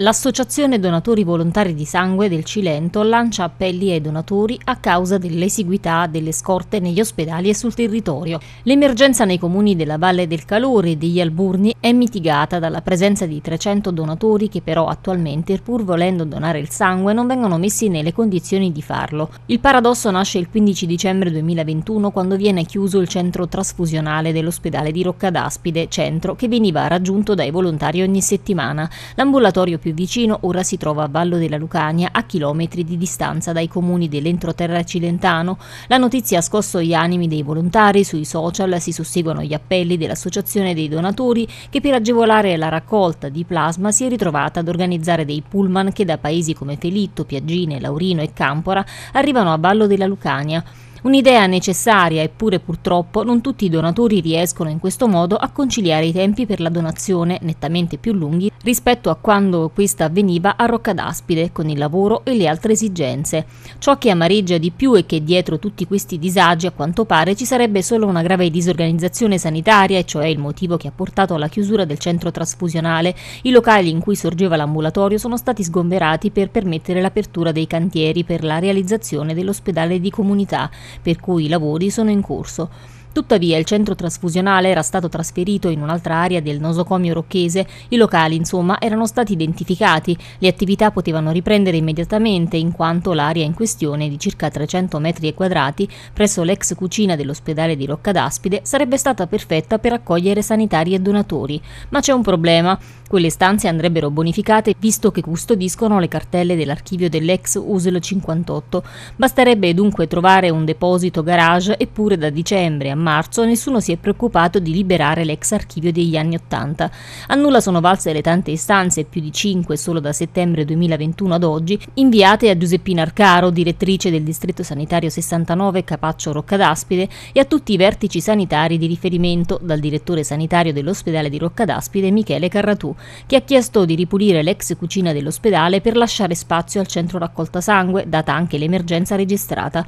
L'Associazione Donatori Volontari di Sangue del Cilento lancia appelli ai donatori a causa dell'esiguità delle scorte negli ospedali e sul territorio. L'emergenza nei comuni della Valle del Calore e degli Alburni è mitigata dalla presenza di 300 donatori che però attualmente, pur volendo donare il sangue, non vengono messi nelle condizioni di farlo. Il paradosso nasce il 15 dicembre 2021 quando viene chiuso il centro trasfusionale dell'ospedale di Roccadaspide, centro che veniva raggiunto dai volontari ogni settimana. L'ambulatorio più vicino ora si trova a Vallo della Lucania, a chilometri di distanza dai comuni dell'entroterra cilentano. La notizia ha scosso gli animi dei volontari, sui social si susseguono gli appelli dell'associazione dei donatori che per agevolare la raccolta di plasma si è ritrovata ad organizzare dei pullman che da paesi come Felitto, Piaggine, Laurino e Campora arrivano a Vallo della Lucania. Un'idea necessaria, eppure purtroppo non tutti i donatori riescono in questo modo a conciliare i tempi per la donazione, nettamente più lunghi, rispetto a quando questa avveniva a Roccadaspide, con il lavoro e le altre esigenze. Ciò che amareggia di più è che dietro tutti questi disagi, a quanto pare, ci sarebbe solo una grave disorganizzazione sanitaria, e cioè il motivo che ha portato alla chiusura del centro trasfusionale. I locali in cui sorgeva l'ambulatorio sono stati sgomberati per permettere l'apertura dei cantieri per la realizzazione dell'ospedale di comunità per cui i lavori sono in corso. Tuttavia il centro trasfusionale era stato trasferito in un'altra area del nosocomio rocchese, i locali insomma erano stati identificati, le attività potevano riprendere immediatamente in quanto l'area in questione di circa 300 metri quadrati presso l'ex cucina dell'ospedale di Roccadaspide sarebbe stata perfetta per accogliere sanitari e donatori. Ma c'è un problema, quelle stanze andrebbero bonificate visto che custodiscono le cartelle dell'archivio dell'ex USL 58. Basterebbe dunque trovare un deposito garage eppure da dicembre a marzo nessuno si è preoccupato di liberare l'ex archivio degli anni 80. A nulla sono valse le tante istanze, più di 5 solo da settembre 2021 ad oggi, inviate a Giuseppina Arcaro, direttrice del distretto sanitario 69 Capaccio Roccadaspide e a tutti i vertici sanitari di riferimento, dal direttore sanitario dell'ospedale di Roccadaspide Michele Carratù che ha chiesto di ripulire l'ex cucina dell'ospedale per lasciare spazio al centro raccolta sangue, data anche l'emergenza registrata.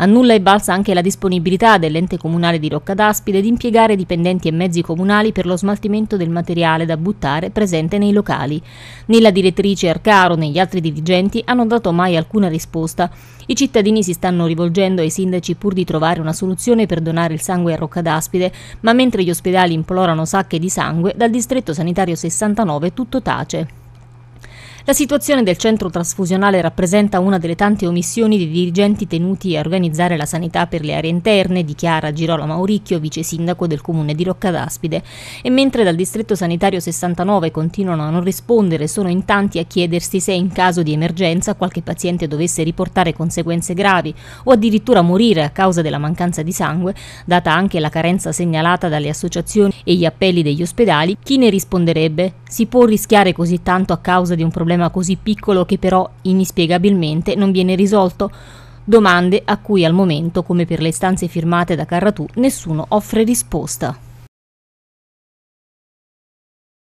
A nulla è balza anche la disponibilità dell'ente comunale di Rocca d'Aspide di impiegare dipendenti e mezzi comunali per lo smaltimento del materiale da buttare presente nei locali. Né la direttrice Arcaro né gli altri dirigenti hanno dato mai alcuna risposta. I cittadini si stanno rivolgendo ai sindaci pur di trovare una soluzione per donare il sangue a Rocca d'Aspide, ma mentre gli ospedali implorano sacche di sangue, dal distretto sanitario 69 tutto tace. La situazione del centro trasfusionale rappresenta una delle tante omissioni dei dirigenti tenuti a organizzare la sanità per le aree interne, dichiara Girolamo Mauricchio, vice sindaco del comune di Rocca d'Aspide. E mentre dal distretto sanitario 69 continuano a non rispondere, sono in tanti a chiedersi se in caso di emergenza qualche paziente dovesse riportare conseguenze gravi o addirittura morire a causa della mancanza di sangue, data anche la carenza segnalata dalle associazioni e gli appelli degli ospedali, chi ne risponderebbe? Si può rischiare così tanto a causa di un problema problema così piccolo che però inspiegabilmente non viene risolto, domande a cui al momento, come per le stanze firmate da Carratù, nessuno offre risposta.